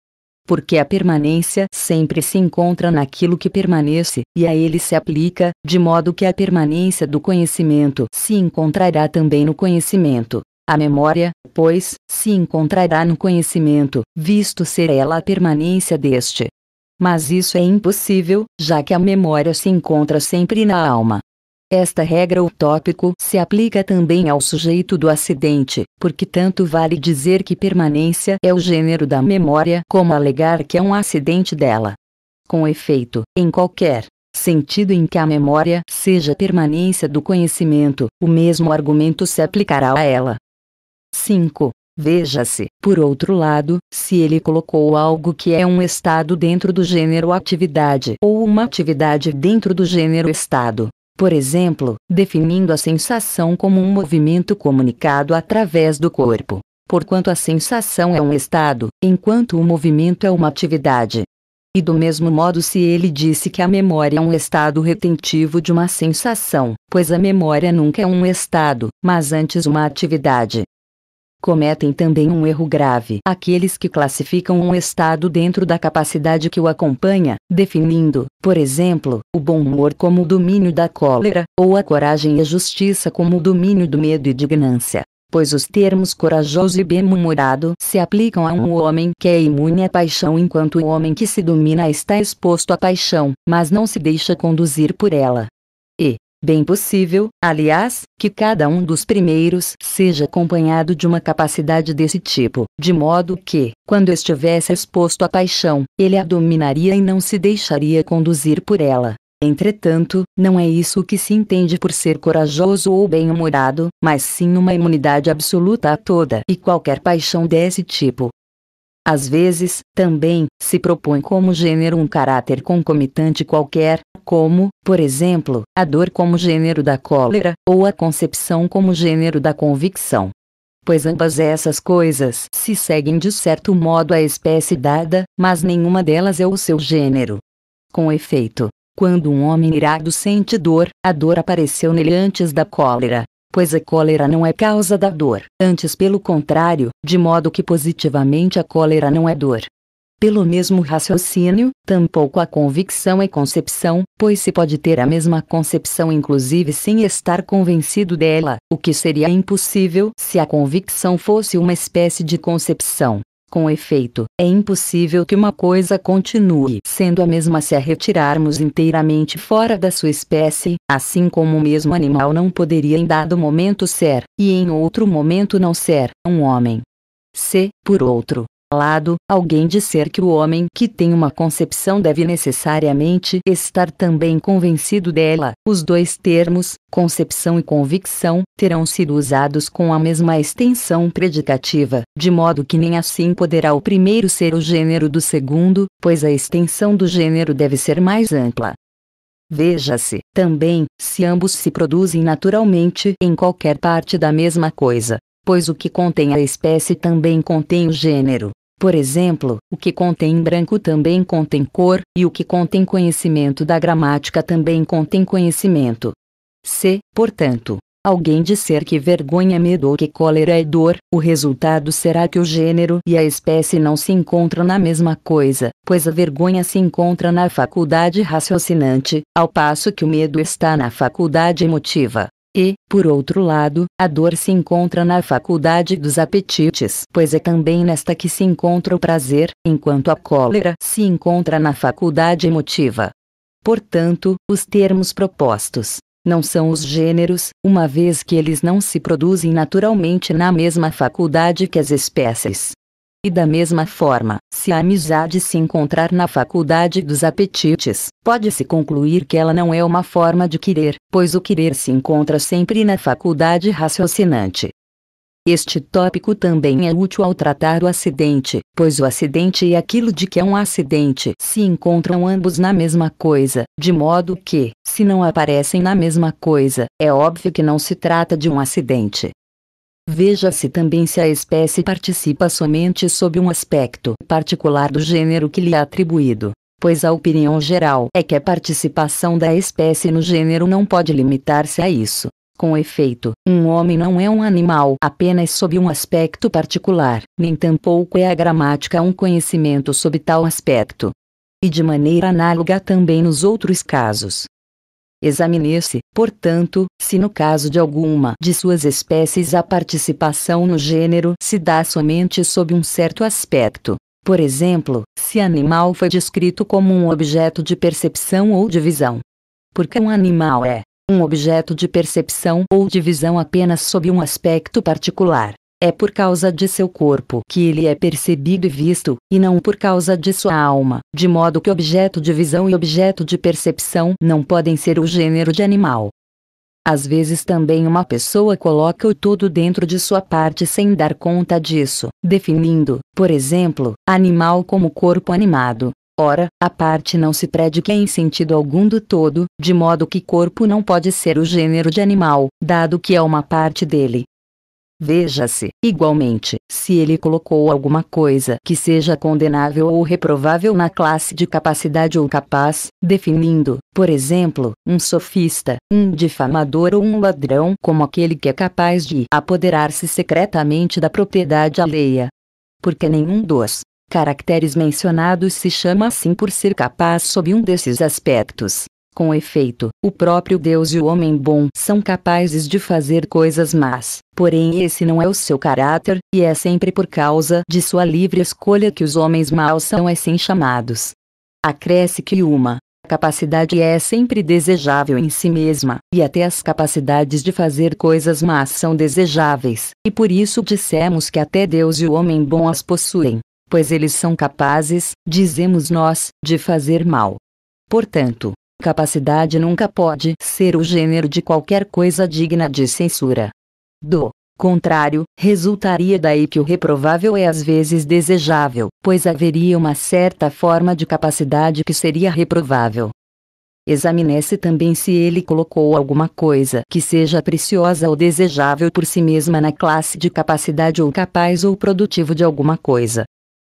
Porque a permanência sempre se encontra naquilo que permanece, e a ele se aplica, de modo que a permanência do conhecimento se encontrará também no conhecimento. A memória, pois, se encontrará no conhecimento, visto ser ela a permanência deste. Mas isso é impossível, já que a memória se encontra sempre na alma. Esta regra utópico se aplica também ao sujeito do acidente, porque tanto vale dizer que permanência é o gênero da memória como alegar que é um acidente dela. Com efeito, em qualquer sentido em que a memória seja permanência do conhecimento, o mesmo argumento se aplicará a ela, 5. Veja-se, por outro lado, se ele colocou algo que é um estado dentro do gênero atividade ou uma atividade dentro do gênero estado. Por exemplo, definindo a sensação como um movimento comunicado através do corpo. Porquanto a sensação é um estado, enquanto o movimento é uma atividade. E do mesmo modo, se ele disse que a memória é um estado retentivo de uma sensação, pois a memória nunca é um estado, mas antes uma atividade, Cometem também um erro grave aqueles que classificam um estado dentro da capacidade que o acompanha, definindo, por exemplo, o bom humor como o domínio da cólera, ou a coragem e a justiça como o domínio do medo e dignância. Pois os termos corajoso e bem-humorado se aplicam a um homem que é imune à paixão, enquanto o homem que se domina está exposto à paixão, mas não se deixa conduzir por ela. Bem possível, aliás, que cada um dos primeiros seja acompanhado de uma capacidade desse tipo, de modo que, quando estivesse exposto à paixão, ele a dominaria e não se deixaria conduzir por ela. Entretanto, não é isso que se entende por ser corajoso ou bem-humorado, mas sim uma imunidade absoluta a toda e qualquer paixão desse tipo, às vezes, também, se propõe como gênero um caráter concomitante qualquer, como, por exemplo, a dor como gênero da cólera, ou a concepção como gênero da convicção. Pois ambas essas coisas se seguem de certo modo à espécie dada, mas nenhuma delas é o seu gênero. Com efeito, quando um homem irado sente dor, a dor apareceu nele antes da cólera, pois a cólera não é causa da dor, antes pelo contrário, de modo que positivamente a cólera não é dor. Pelo mesmo raciocínio, tampouco a convicção é concepção, pois se pode ter a mesma concepção inclusive sem estar convencido dela, o que seria impossível se a convicção fosse uma espécie de concepção. Com efeito, é impossível que uma coisa continue sendo a mesma se a retirarmos inteiramente fora da sua espécie, assim como o mesmo animal não poderia em dado momento ser, e em outro momento não ser, um homem. Se, por outro lado, alguém disser que o homem que tem uma concepção deve necessariamente estar também convencido dela. Os dois termos, concepção e convicção, terão sido usados com a mesma extensão predicativa, de modo que nem assim poderá o primeiro ser o gênero do segundo, pois a extensão do gênero deve ser mais ampla. Veja-se, também, se ambos se produzem naturalmente em qualquer parte da mesma coisa, pois o que contém a espécie também contém o gênero. Por exemplo, o que contém branco também contém cor, e o que contém conhecimento da gramática também contém conhecimento. Se, portanto, alguém disser que vergonha é medo ou que cólera é dor, o resultado será que o gênero e a espécie não se encontram na mesma coisa, pois a vergonha se encontra na faculdade raciocinante, ao passo que o medo está na faculdade emotiva. E, por outro lado, a dor se encontra na faculdade dos apetites, pois é também nesta que se encontra o prazer, enquanto a cólera se encontra na faculdade emotiva. Portanto, os termos propostos não são os gêneros, uma vez que eles não se produzem naturalmente na mesma faculdade que as espécies. E da mesma forma, se a amizade se encontrar na faculdade dos apetites, pode-se concluir que ela não é uma forma de querer, pois o querer se encontra sempre na faculdade raciocinante. Este tópico também é útil ao tratar o acidente, pois o acidente e aquilo de que é um acidente se encontram ambos na mesma coisa, de modo que, se não aparecem na mesma coisa, é óbvio que não se trata de um acidente. Veja-se também se a espécie participa somente sob um aspecto particular do gênero que lhe é atribuído, pois a opinião geral é que a participação da espécie no gênero não pode limitar-se a isso. Com efeito, um homem não é um animal apenas sob um aspecto particular, nem tampouco é a gramática um conhecimento sob tal aspecto. E de maneira análoga também nos outros casos, Examine-se, portanto, se no caso de alguma de suas espécies a participação no gênero se dá somente sob um certo aspecto. Por exemplo, se animal foi descrito como um objeto de percepção ou de visão. Porque um animal é um objeto de percepção ou de visão apenas sob um aspecto particular. É por causa de seu corpo que ele é percebido e visto, e não por causa de sua alma, de modo que objeto de visão e objeto de percepção não podem ser o gênero de animal. Às vezes também uma pessoa coloca o todo dentro de sua parte sem dar conta disso, definindo, por exemplo, animal como corpo animado. Ora, a parte não se predica em sentido algum do todo, de modo que corpo não pode ser o gênero de animal, dado que é uma parte dele. Veja-se, igualmente, se ele colocou alguma coisa que seja condenável ou reprovável na classe de capacidade ou capaz, definindo, por exemplo, um sofista, um difamador ou um ladrão como aquele que é capaz de apoderar-se secretamente da propriedade alheia. Porque nenhum dos caracteres mencionados se chama assim por ser capaz sob um desses aspectos. Com efeito, o próprio Deus e o homem bom são capazes de fazer coisas más, porém esse não é o seu caráter, e é sempre por causa de sua livre escolha que os homens maus são assim chamados. Acresce que uma capacidade é sempre desejável em si mesma, e até as capacidades de fazer coisas más são desejáveis, e por isso dissemos que até Deus e o homem bom as possuem, pois eles são capazes, dizemos nós, de fazer mal. Portanto, Capacidade nunca pode ser o gênero de qualquer coisa digna de censura. Do contrário, resultaria daí que o reprovável é às vezes desejável, pois haveria uma certa forma de capacidade que seria reprovável. Examine-se também se ele colocou alguma coisa que seja preciosa ou desejável por si mesma na classe de capacidade ou capaz ou produtivo de alguma coisa,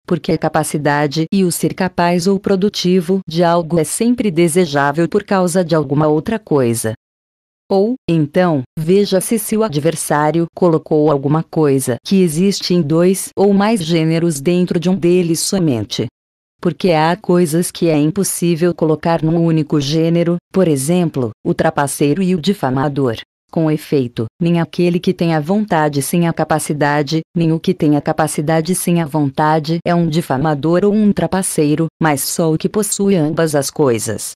porque a capacidade e o ser capaz ou produtivo de algo é sempre desejável por causa de alguma outra coisa. Ou, então, veja-se se o adversário colocou alguma coisa que existe em dois ou mais gêneros dentro de um deles somente. Porque há coisas que é impossível colocar num único gênero, por exemplo, o trapaceiro e o difamador. Com efeito, nem aquele que tem a vontade sem a capacidade, nem o que tem a capacidade sem a vontade é um difamador ou um trapaceiro, mas só o que possui ambas as coisas.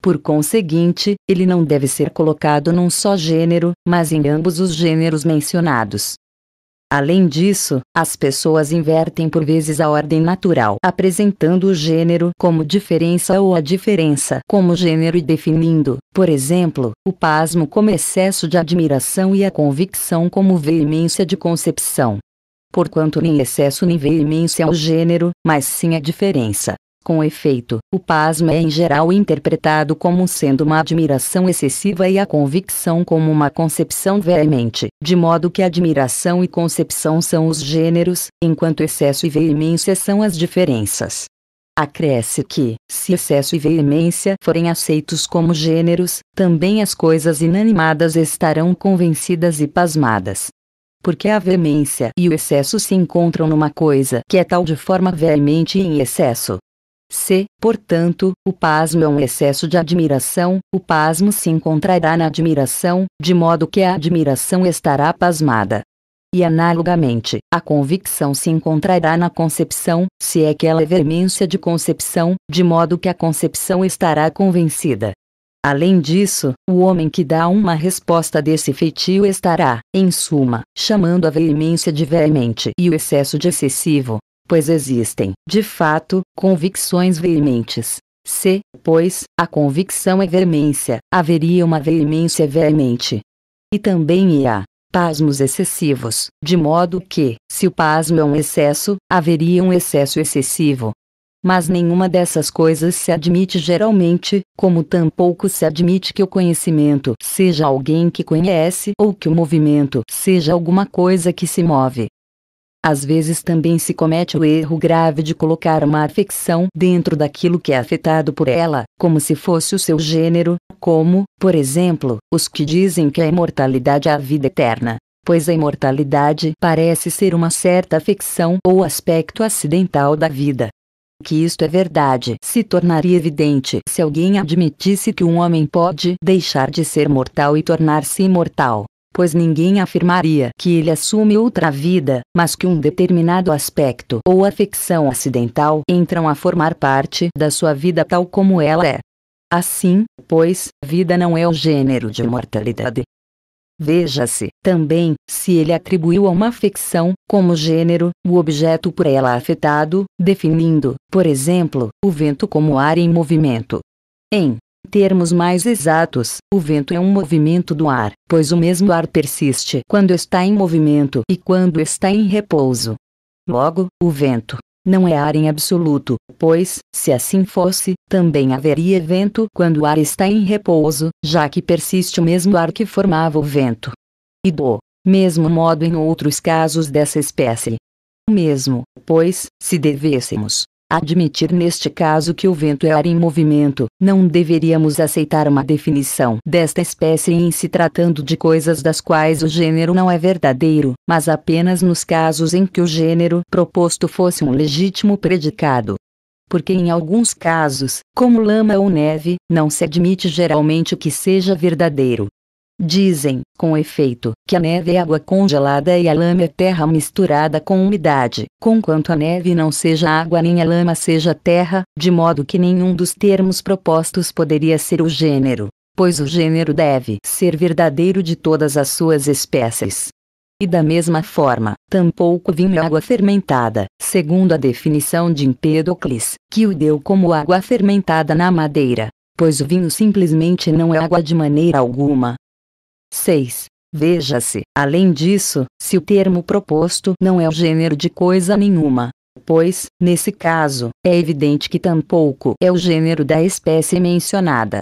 Por conseguinte, ele não deve ser colocado num só gênero, mas em ambos os gêneros mencionados. Além disso, as pessoas invertem por vezes a ordem natural, apresentando o gênero como diferença ou a diferença como gênero e definindo, por exemplo, o pasmo como excesso de admiração e a convicção como veemência de concepção porquanto nem excesso nem veemência ao é gênero, mas sim a diferença. Com efeito, o pasmo é em geral interpretado como sendo uma admiração excessiva e a convicção como uma concepção veemente, de modo que admiração e concepção são os gêneros, enquanto excesso e veemência são as diferenças. Acresce que, se excesso e veemência forem aceitos como gêneros, também as coisas inanimadas estarão convencidas e pasmadas porque a veemência e o excesso se encontram numa coisa que é tal de forma veemente e em excesso, se, portanto, o pasmo é um excesso de admiração, o pasmo se encontrará na admiração, de modo que a admiração estará pasmada. E analogamente, a convicção se encontrará na concepção, se é que ela é vermência de concepção, de modo que a concepção estará convencida. Além disso, o homem que dá uma resposta desse feitio estará, em suma, chamando a veemência de veemente e o excesso de excessivo, pois existem, de fato, convicções veementes. Se, pois, a convicção é veemência, haveria uma veemência veemente. E também há pasmos excessivos, de modo que, se o pasmo é um excesso, haveria um excesso excessivo. Mas nenhuma dessas coisas se admite geralmente, como tampouco se admite que o conhecimento seja alguém que conhece ou que o movimento seja alguma coisa que se move. Às vezes também se comete o erro grave de colocar uma afecção dentro daquilo que é afetado por ela, como se fosse o seu gênero, como, por exemplo, os que dizem que a imortalidade é a vida eterna pois a imortalidade parece ser uma certa afecção ou aspecto acidental da vida. Que isto é verdade se tornaria evidente se alguém admitisse que um homem pode deixar de ser mortal e tornar-se imortal pois ninguém afirmaria que ele assume outra vida, mas que um determinado aspecto ou afecção acidental entram a formar parte da sua vida tal como ela é. Assim, pois, vida não é o gênero de mortalidade. Veja-se, também, se ele atribuiu a uma afecção, como gênero, o objeto por ela afetado, definindo, por exemplo, o vento como ar em movimento. Em termos mais exatos, o vento é um movimento do ar, pois o mesmo ar persiste quando está em movimento e quando está em repouso. Logo, o vento não é ar em absoluto, pois, se assim fosse, também haveria vento quando o ar está em repouso, já que persiste o mesmo ar que formava o vento. E do mesmo modo em outros casos dessa espécie. O mesmo, pois, se devêssemos admitir neste caso que o vento é ar em movimento, não deveríamos aceitar uma definição desta espécie em se tratando de coisas das quais o gênero não é verdadeiro, mas apenas nos casos em que o gênero proposto fosse um legítimo predicado porque em alguns casos, como lama ou neve, não se admite geralmente que seja verdadeiro, Dizem, com efeito, que a neve é água congelada e a lama é terra misturada com umidade, conquanto a neve não seja água nem a lama seja terra, de modo que nenhum dos termos propostos poderia ser o gênero, pois o gênero deve ser verdadeiro de todas as suas espécies. E da mesma forma, tampouco vinho é água fermentada, segundo a definição de Empédocles, que o deu como água fermentada na madeira, pois o vinho simplesmente não é água de maneira alguma, 6. Veja-se, além disso, se o termo proposto não é o gênero de coisa nenhuma. Pois, nesse caso, é evidente que tampouco é o gênero da espécie mencionada.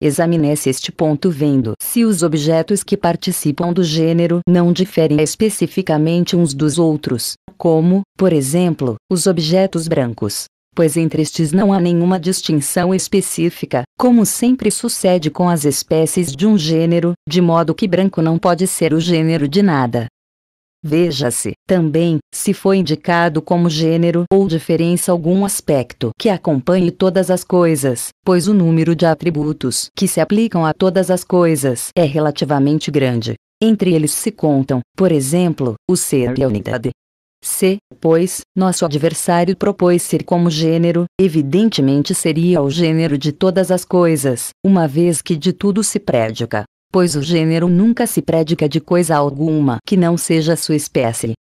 Examine-se este ponto vendo se os objetos que participam do gênero não diferem especificamente uns dos outros, como, por exemplo, os objetos brancos, pois entre estes não há nenhuma distinção específica, como sempre sucede com as espécies de um gênero, de modo que branco não pode ser o gênero de nada. Veja-se, também, se foi indicado como gênero ou diferença algum aspecto que acompanhe todas as coisas, pois o número de atributos que se aplicam a todas as coisas é relativamente grande. Entre eles se contam, por exemplo, o ser e a unidade, se, pois, nosso adversário propôs ser como gênero, evidentemente seria o gênero de todas as coisas, uma vez que de tudo se prédica. Pois o gênero nunca se prédica de coisa alguma que não seja sua espécie.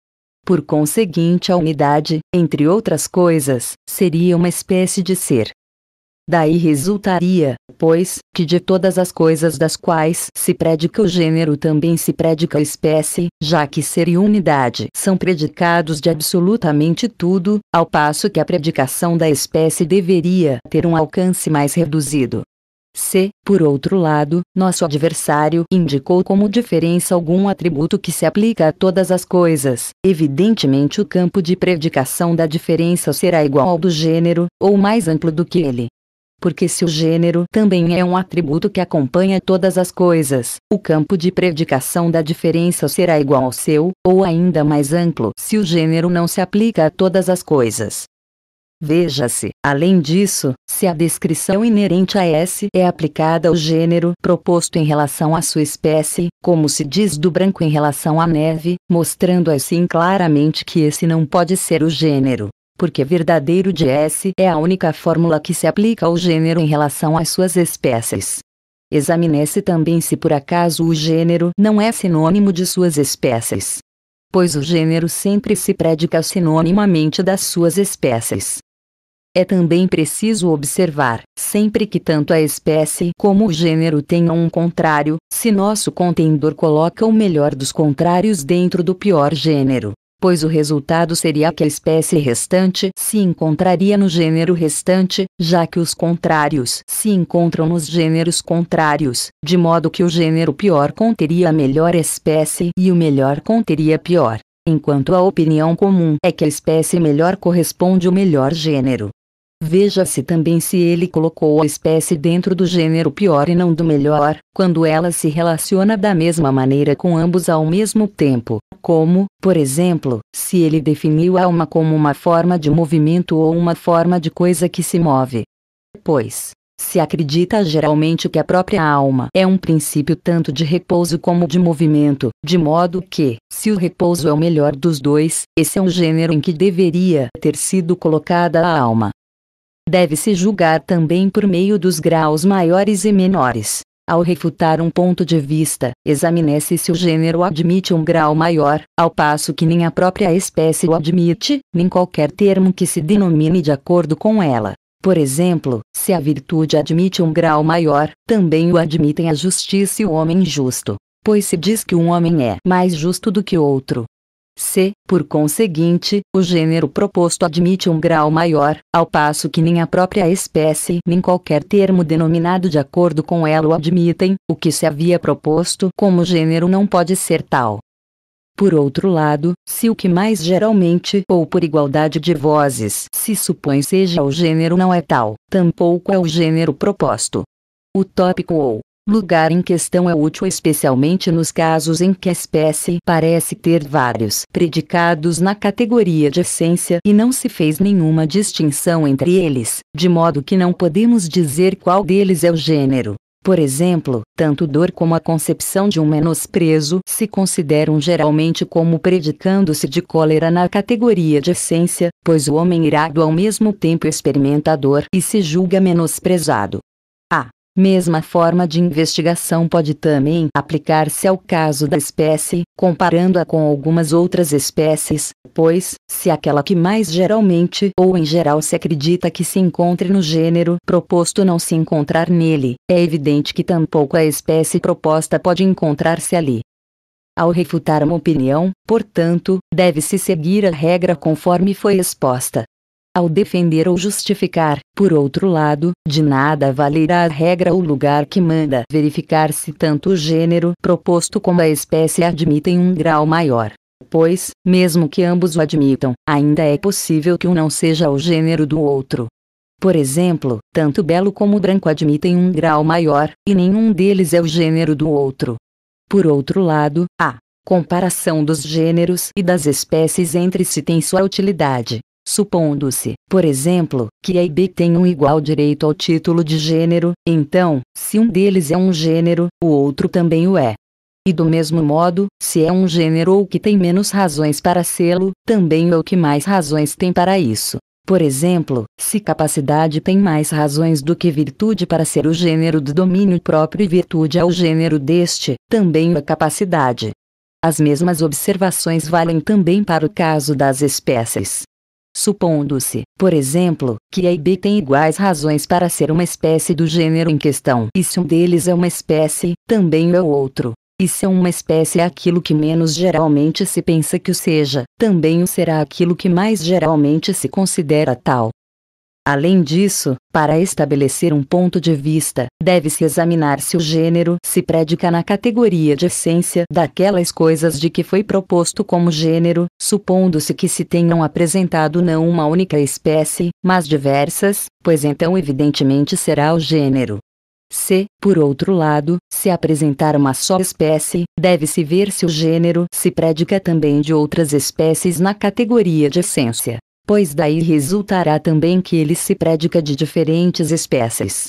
Por conseguinte, a unidade, entre outras coisas, seria uma espécie de ser. Daí resultaria, pois, que de todas as coisas das quais se predica o gênero também se predica a espécie, já que ser e unidade são predicados de absolutamente tudo, ao passo que a predicação da espécie deveria ter um alcance mais reduzido. C. Por outro lado, nosso adversário indicou como diferença algum atributo que se aplica a todas as coisas. Evidentemente, o campo de predicação da diferença será igual ao do gênero, ou mais amplo do que ele porque se o gênero também é um atributo que acompanha todas as coisas, o campo de predicação da diferença será igual ao seu, ou ainda mais amplo se o gênero não se aplica a todas as coisas. Veja-se, além disso, se a descrição inerente a S é aplicada ao gênero proposto em relação à sua espécie, como se diz do branco em relação à neve, mostrando assim claramente que esse não pode ser o gênero porque verdadeiro de S é a única fórmula que se aplica ao gênero em relação às suas espécies. Examine-se também se por acaso o gênero não é sinônimo de suas espécies. Pois o gênero sempre se predica sinonimamente das suas espécies. É também preciso observar, sempre que tanto a espécie como o gênero tenham um contrário, se nosso contendor coloca o melhor dos contrários dentro do pior gênero pois o resultado seria que a espécie restante se encontraria no gênero restante, já que os contrários se encontram nos gêneros contrários, de modo que o gênero pior conteria a melhor espécie e o melhor conteria a pior, enquanto a opinião comum é que a espécie melhor corresponde ao melhor gênero. Veja-se também se ele colocou a espécie dentro do gênero pior e não do melhor, quando ela se relaciona da mesma maneira com ambos ao mesmo tempo, como, por exemplo, se ele definiu a alma como uma forma de movimento ou uma forma de coisa que se move. Pois, se acredita geralmente que a própria alma é um princípio tanto de repouso como de movimento, de modo que, se o repouso é o melhor dos dois, esse é o gênero em que deveria ter sido colocada a alma deve-se julgar também por meio dos graus maiores e menores. Ao refutar um ponto de vista, examine-se se o gênero admite um grau maior, ao passo que nem a própria espécie o admite, nem qualquer termo que se denomine de acordo com ela. Por exemplo, se a virtude admite um grau maior, também o admitem a justiça e o homem justo, pois se diz que um homem é mais justo do que outro, C. Por conseguinte, o gênero proposto admite um grau maior, ao passo que nem a própria espécie nem qualquer termo denominado de acordo com ela o admitem, o que se havia proposto como gênero não pode ser tal. Por outro lado, se o que mais geralmente ou por igualdade de vozes se supõe seja o gênero não é tal, tampouco é o gênero proposto. O tópico ou lugar em questão é útil especialmente nos casos em que a espécie parece ter vários predicados na categoria de essência e não se fez nenhuma distinção entre eles, de modo que não podemos dizer qual deles é o gênero. Por exemplo, tanto dor como a concepção de um menosprezo se consideram geralmente como predicando-se de cólera na categoria de essência, pois o homem irado ao mesmo tempo experimenta dor e se julga menosprezado. A Mesma forma de investigação pode também aplicar-se ao caso da espécie, comparando-a com algumas outras espécies, pois, se aquela que mais geralmente ou em geral se acredita que se encontre no gênero proposto não se encontrar nele, é evidente que tampouco a espécie proposta pode encontrar-se ali. Ao refutar uma opinião, portanto, deve-se seguir a regra conforme foi exposta ao defender ou justificar, por outro lado, de nada valerá a regra ou lugar que manda verificar se tanto o gênero proposto como a espécie admitem um grau maior. Pois, mesmo que ambos o admitam, ainda é possível que um não seja o gênero do outro. Por exemplo, tanto belo como branco admitem um grau maior, e nenhum deles é o gênero do outro. Por outro lado, a comparação dos gêneros e das espécies entre si tem sua utilidade, Supondo-se, por exemplo, que A e B tenham um igual direito ao título de gênero, então, se um deles é um gênero, o outro também o é. E do mesmo modo, se é um gênero ou que tem menos razões para sê-lo, também é o que mais razões tem para isso. Por exemplo, se capacidade tem mais razões do que virtude para ser o gênero do domínio próprio e virtude é o gênero deste, também é capacidade. As mesmas observações valem também para o caso das espécies supondo-se, por exemplo, que A e B têm iguais razões para ser uma espécie do gênero em questão e se um deles é uma espécie, também é o outro. E se é uma espécie é aquilo que menos geralmente se pensa que o seja, também o será aquilo que mais geralmente se considera tal. Além disso, para estabelecer um ponto de vista, deve-se examinar se o gênero se predica na categoria de essência daquelas coisas de que foi proposto como gênero, supondo-se que se tenham apresentado não uma única espécie, mas diversas, pois então evidentemente será o gênero. Se, por outro lado, se apresentar uma só espécie, deve-se ver se o gênero se predica também de outras espécies na categoria de essência pois daí resultará também que ele se predica de diferentes espécies.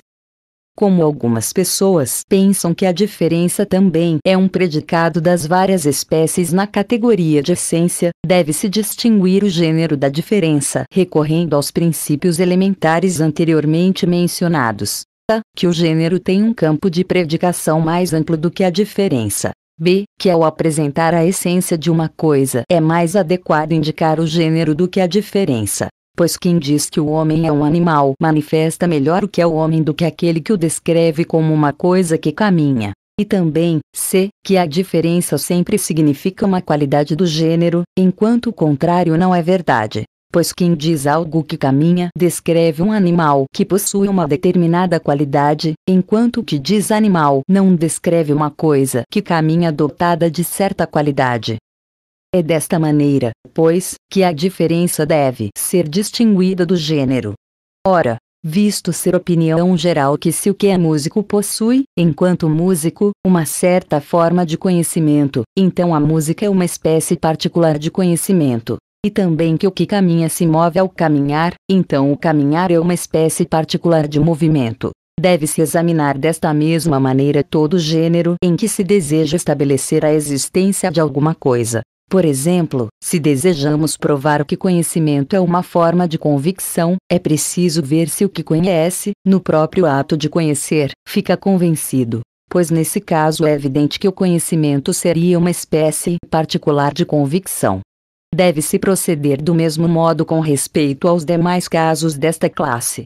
Como algumas pessoas pensam que a diferença também é um predicado das várias espécies na categoria de essência, deve-se distinguir o gênero da diferença recorrendo aos princípios elementares anteriormente mencionados, tá? que o gênero tem um campo de predicação mais amplo do que a diferença, B. Que ao apresentar a essência de uma coisa é mais adequado indicar o gênero do que a diferença. Pois quem diz que o homem é um animal manifesta melhor o que é o homem do que aquele que o descreve como uma coisa que caminha. E também, C. Que a diferença sempre significa uma qualidade do gênero, enquanto o contrário não é verdade pois quem diz algo que caminha descreve um animal que possui uma determinada qualidade, enquanto que diz animal não descreve uma coisa que caminha dotada de certa qualidade. É desta maneira, pois, que a diferença deve ser distinguida do gênero. Ora, visto ser opinião geral que se o que é músico possui, enquanto músico, uma certa forma de conhecimento, então a música é uma espécie particular de conhecimento e também que o que caminha se move ao caminhar, então o caminhar é uma espécie particular de movimento. Deve-se examinar desta mesma maneira todo gênero em que se deseja estabelecer a existência de alguma coisa. Por exemplo, se desejamos provar que conhecimento é uma forma de convicção, é preciso ver se o que conhece, no próprio ato de conhecer, fica convencido. Pois nesse caso é evidente que o conhecimento seria uma espécie particular de convicção deve-se proceder do mesmo modo com respeito aos demais casos desta classe.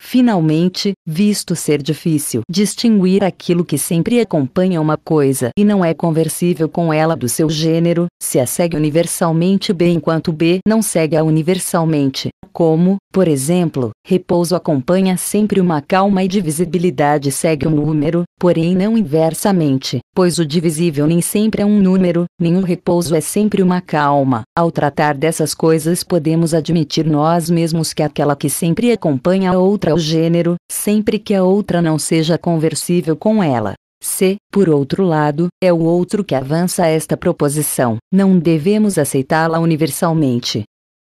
Finalmente, visto ser difícil distinguir aquilo que sempre acompanha uma coisa e não é conversível com ela do seu gênero, se a segue universalmente B enquanto B não segue-a universalmente, como, por exemplo, repouso acompanha sempre uma calma e divisibilidade segue um número, porém não inversamente, pois o divisível nem sempre é um número, nenhum repouso é sempre uma calma. Ao tratar dessas coisas, podemos admitir nós mesmos que aquela que sempre acompanha a outra é o gênero, sempre que a outra não seja conversível com ela. Se, por outro lado, é o outro que avança esta proposição, não devemos aceitá-la universalmente,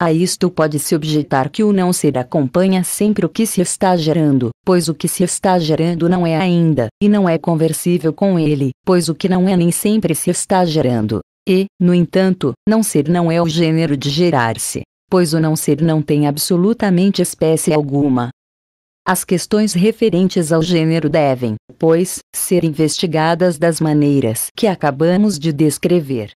a isto pode-se objetar que o não ser acompanha sempre o que se está gerando, pois o que se está gerando não é ainda, e não é conversível com ele, pois o que não é nem sempre se está gerando. E, no entanto, não ser não é o gênero de gerar-se, pois o não ser não tem absolutamente espécie alguma. As questões referentes ao gênero devem, pois, ser investigadas das maneiras que acabamos de descrever.